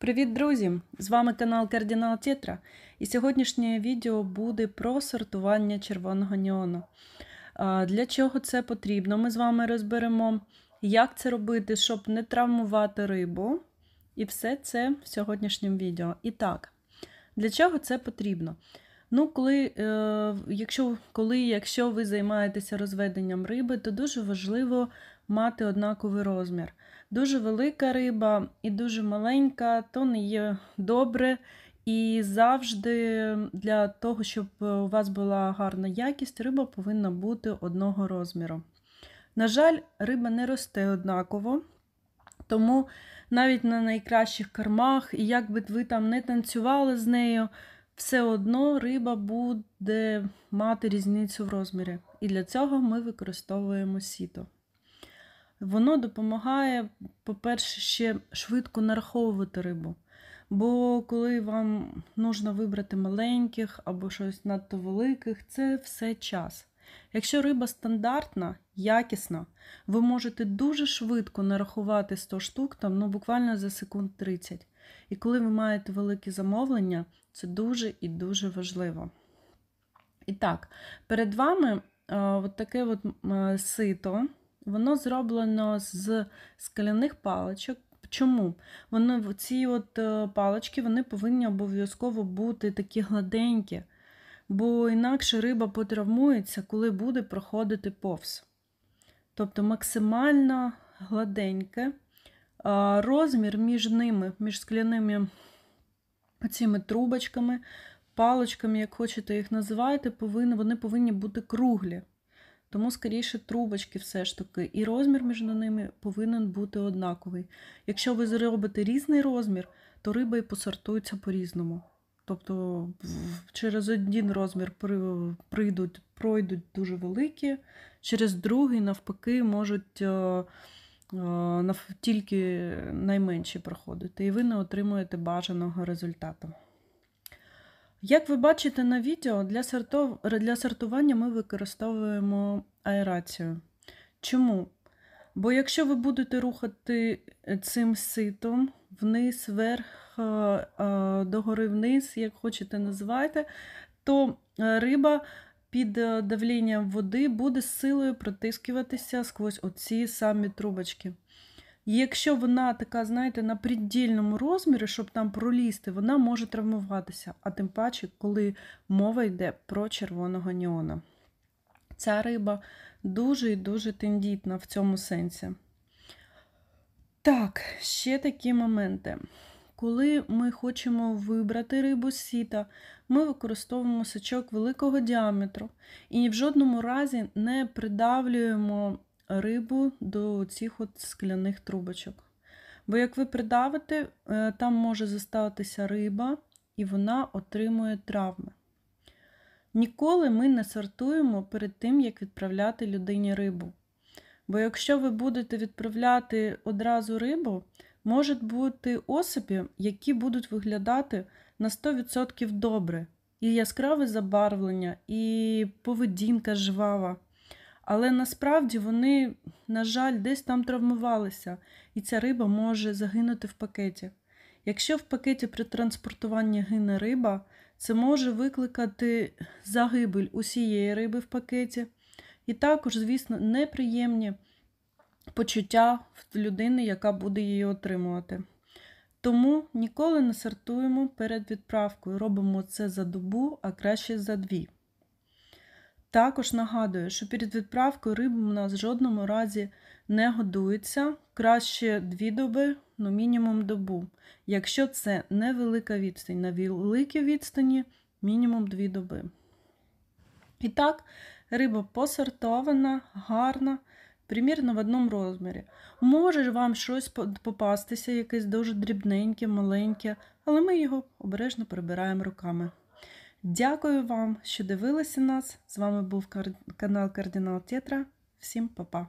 Привіт, друзі! З вами канал Кардинал Тетра. І сьогоднішнє відео буде про сортування червоного ніону. Для чого це потрібно? Ми з вами розберемо, як це робити, щоб не травмувати рибу. І все це в сьогоднішньому відео. І так, для чого це потрібно? Ну, коли, е, якщо, коли, якщо ви займаєтеся розведенням риби, то дуже важливо мати однаковий розмір. Дуже велика риба і дуже маленька, то не є добре. І завжди для того, щоб е, у вас була гарна якість, риба повинна бути одного розміру. На жаль, риба не росте однаково, тому навіть на найкращих кермах, і як би ви там не танцювали з нею, все одно риба буде мати різницю в розмірі. І для цього ми використовуємо сіто. Воно допомагає, по-перше, ще швидко нараховувати рибу. Бо коли вам потрібно вибрати маленьких або щось надто великих, це все час. Якщо риба стандартна, якісна, ви можете дуже швидко нарахувати 100 штук, там, ну буквально за секунд 30. І коли ви маєте великі замовлення, це дуже і дуже важливо. І так, перед вами от таке от сито. Воно зроблено з скляних паличок. Чому? Вони ці от е, палички вони повинні обов'язково бути такі гладенькі, бо інакше риба потравмується, коли буде проходити повз. Тобто максимально гладеньке. Розмір між ними, між скляними цими трубочками, паличками, як хочете їх називати, повинні, вони повинні бути круглі. Тому, скоріше, трубочки все ж таки, і розмір між ними повинен бути однаковий. Якщо ви зробите різний розмір, то риба і посортується по-різному. Тобто через один розмір прийдуть, пройдуть дуже великі, через другий, навпаки, можуть е, е, тільки найменші проходити, і ви не отримуєте бажаного результату. Як ви бачите на відео, для сортов... для сортування ми використовуємо аерацію. Чому? Бо якщо ви будете рухати е, цим ситом вниз, вверх, е, е, догори вниз, як хочете називайте, то риба під давлінням води буде з силою протискуватися сквозь оці самі трубочки якщо вона така, знаєте, на придільному розмірі, щоб там пролізти, вона може травмуватися, а тим паче, коли мова йде про червоного ніона. Ця риба дуже і дуже тендітна в цьому сенсі. Так, ще такі моменти. Коли ми хочемо вибрати рибу з сіта, ми використовуємо сачок великого діаметру і ні в жодному разі не придавлюємо рибу до цих от скляних трубочок. Бо, як ви придавите, е, там може зостатися риба, і вона отримує травми. Ніколи ми не сортуємо перед тим, як відправляти людині рибу. Бо якщо ви будете відправляти одразу рибу, можуть бути особи, які будуть виглядати на 100% добре, і яскраве забарвлення, і поведінка жвава. Але насправді вони, на жаль, десь там травмувалися, і ця риба може загинути в пакеті. Якщо в пакеті при транспортуванні гине риба, це може викликати загибель усієї риби в пакеті, і також, звісно, неприємні почуття в людини, яка буде її отримувати. Тому ніколи не сортуємо перед відправкою, робимо це за добу, а краще за дві. Також нагадую, що перед відправкою риба у нас в жодному разі не годується. Краще дві доби, ну мінімум добу. Якщо це невелика відстань, на великій відстані мінімум дві доби. І так, риба посортована, гарна, примірно в одному розмірі. Може вам щось попастися, якесь дуже дрібненьке, маленьке, але ми його обережно прибираємо руками. Дякую вам, що дивилися нас. З вами був канал Кардинал Тетра. Всім па-па!